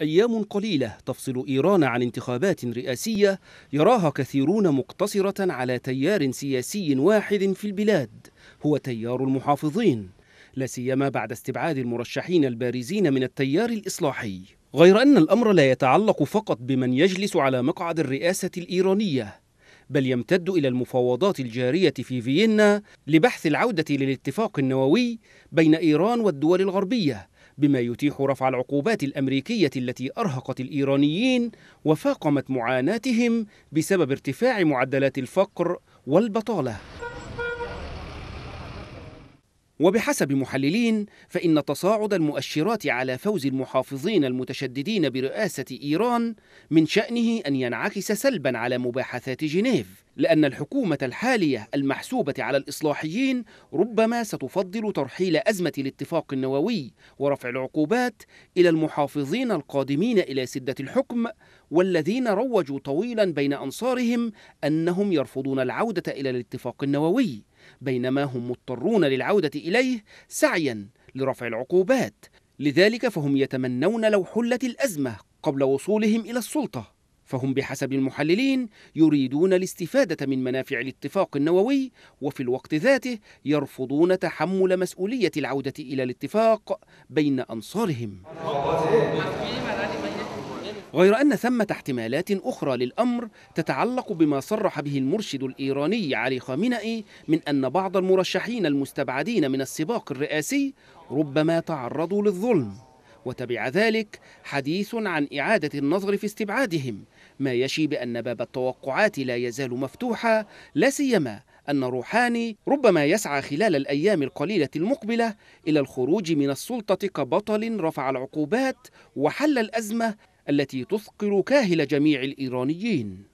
أيام قليلة تفصل إيران عن انتخابات رئاسية يراها كثيرون مقتصرة على تيار سياسي واحد في البلاد هو تيار المحافظين لا سيما بعد استبعاد المرشحين البارزين من التيار الإصلاحي غير أن الأمر لا يتعلق فقط بمن يجلس على مقعد الرئاسة الإيرانية بل يمتد إلى المفاوضات الجارية في فيينا لبحث العودة للاتفاق النووي بين إيران والدول الغربية بما يتيح رفع العقوبات الامريكيه التي ارهقت الايرانيين وفاقمت معاناتهم بسبب ارتفاع معدلات الفقر والبطاله وبحسب محللين فإن تصاعد المؤشرات على فوز المحافظين المتشددين برئاسة إيران من شأنه أن ينعكس سلبا على مباحثات جنيف لأن الحكومة الحالية المحسوبة على الإصلاحيين ربما ستفضل ترحيل أزمة الاتفاق النووي ورفع العقوبات إلى المحافظين القادمين إلى سدة الحكم والذين روجوا طويلا بين أنصارهم أنهم يرفضون العودة إلى الاتفاق النووي بينما هم مضطرون للعودة إليه سعيا لرفع العقوبات لذلك فهم يتمنون لو حلت الأزمة قبل وصولهم إلى السلطة فهم بحسب المحللين يريدون الاستفادة من منافع الاتفاق النووي وفي الوقت ذاته يرفضون تحمل مسؤولية العودة إلى الاتفاق بين أنصارهم غير أن ثمة احتمالات أخرى للأمر تتعلق بما صرح به المرشد الإيراني علي خامنئي من أن بعض المرشحين المستبعدين من السباق الرئاسي ربما تعرضوا للظلم وتبع ذلك حديث عن إعادة النظر في استبعادهم ما يشي بأن باب التوقعات لا يزال مفتوحا لا سيما أن روحاني ربما يسعى خلال الأيام القليلة المقبلة إلى الخروج من السلطة كبطل رفع العقوبات وحل الأزمة التي تثقل كاهل جميع الإيرانيين